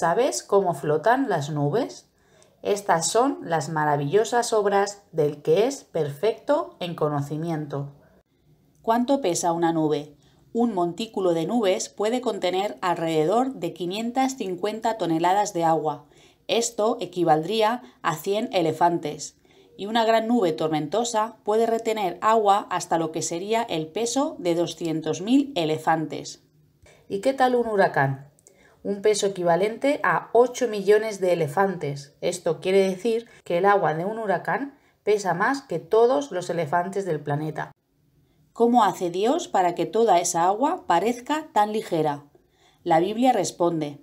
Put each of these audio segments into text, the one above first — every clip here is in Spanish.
¿Sabes cómo flotan las nubes? Estas son las maravillosas obras del que es perfecto en conocimiento. ¿Cuánto pesa una nube? Un montículo de nubes puede contener alrededor de 550 toneladas de agua. Esto equivaldría a 100 elefantes. Y una gran nube tormentosa puede retener agua hasta lo que sería el peso de 200.000 elefantes. ¿Y qué tal un huracán? un peso equivalente a 8 millones de elefantes. Esto quiere decir que el agua de un huracán pesa más que todos los elefantes del planeta. ¿Cómo hace Dios para que toda esa agua parezca tan ligera? La Biblia responde,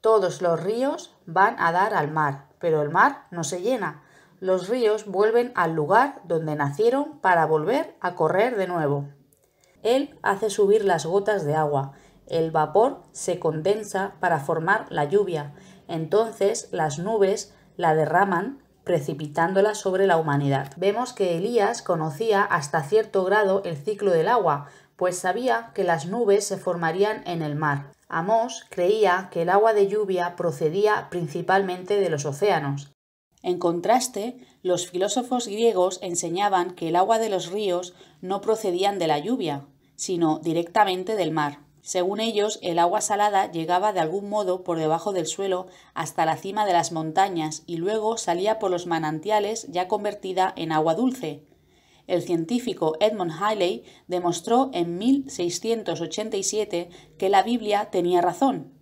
Todos los ríos van a dar al mar, pero el mar no se llena. Los ríos vuelven al lugar donde nacieron para volver a correr de nuevo. Él hace subir las gotas de agua el vapor se condensa para formar la lluvia. Entonces las nubes la derraman precipitándola sobre la humanidad. Vemos que Elías conocía hasta cierto grado el ciclo del agua, pues sabía que las nubes se formarían en el mar. Amós creía que el agua de lluvia procedía principalmente de los océanos. En contraste, los filósofos griegos enseñaban que el agua de los ríos no procedían de la lluvia, sino directamente del mar. Según ellos, el agua salada llegaba de algún modo por debajo del suelo hasta la cima de las montañas y luego salía por los manantiales ya convertida en agua dulce. El científico Edmund Halley demostró en 1687 que la Biblia tenía razón.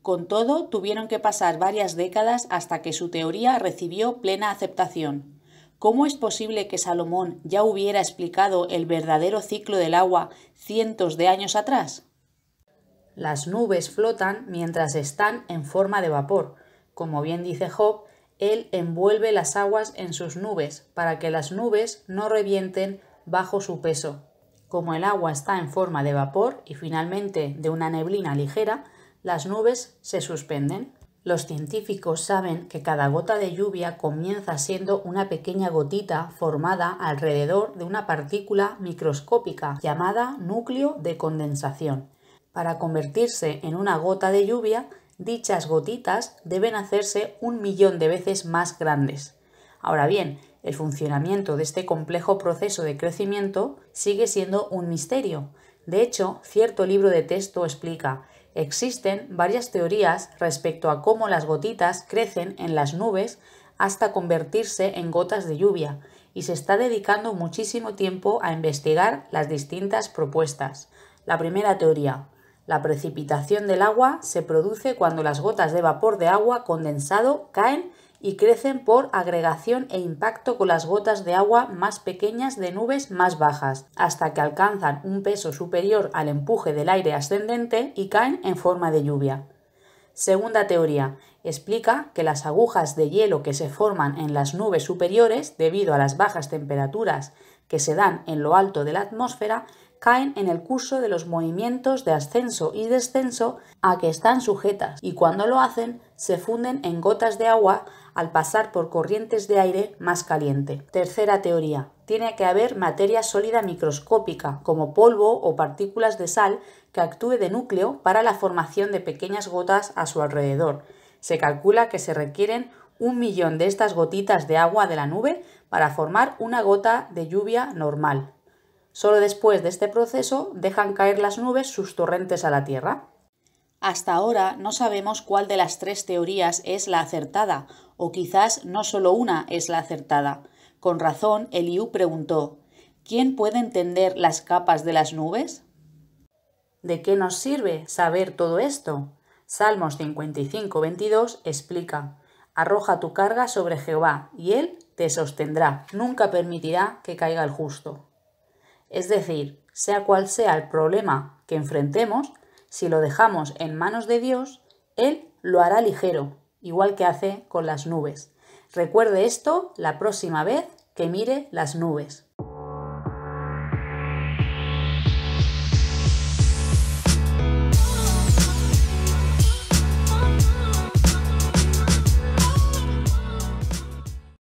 Con todo, tuvieron que pasar varias décadas hasta que su teoría recibió plena aceptación. ¿Cómo es posible que Salomón ya hubiera explicado el verdadero ciclo del agua cientos de años atrás? Las nubes flotan mientras están en forma de vapor. Como bien dice Job, él envuelve las aguas en sus nubes para que las nubes no revienten bajo su peso. Como el agua está en forma de vapor y finalmente de una neblina ligera, las nubes se suspenden. Los científicos saben que cada gota de lluvia comienza siendo una pequeña gotita formada alrededor de una partícula microscópica llamada núcleo de condensación. Para convertirse en una gota de lluvia, dichas gotitas deben hacerse un millón de veces más grandes. Ahora bien, el funcionamiento de este complejo proceso de crecimiento sigue siendo un misterio. De hecho, cierto libro de texto explica Existen varias teorías respecto a cómo las gotitas crecen en las nubes hasta convertirse en gotas de lluvia, y se está dedicando muchísimo tiempo a investigar las distintas propuestas. La primera teoría. La precipitación del agua se produce cuando las gotas de vapor de agua condensado caen y crecen por agregación e impacto con las gotas de agua más pequeñas de nubes más bajas, hasta que alcanzan un peso superior al empuje del aire ascendente y caen en forma de lluvia. Segunda teoría, explica que las agujas de hielo que se forman en las nubes superiores debido a las bajas temperaturas que se dan en lo alto de la atmósfera caen en el curso de los movimientos de ascenso y descenso a que están sujetas y cuando lo hacen se funden en gotas de agua al pasar por corrientes de aire más caliente. Tercera teoría. Tiene que haber materia sólida microscópica, como polvo o partículas de sal, que actúe de núcleo para la formación de pequeñas gotas a su alrededor. Se calcula que se requieren un millón de estas gotitas de agua de la nube para formar una gota de lluvia normal. Solo después de este proceso dejan caer las nubes sus torrentes a la Tierra. Hasta ahora no sabemos cuál de las tres teorías es la acertada, o quizás no solo una es la acertada. Con razón, Eliú preguntó, ¿quién puede entender las capas de las nubes? ¿De qué nos sirve saber todo esto? Salmos 55, 22 explica, Arroja tu carga sobre Jehová, y él te sostendrá, nunca permitirá que caiga el justo. Es decir, sea cual sea el problema que enfrentemos, si lo dejamos en manos de Dios, Él lo hará ligero, igual que hace con las nubes. Recuerde esto la próxima vez que mire las nubes.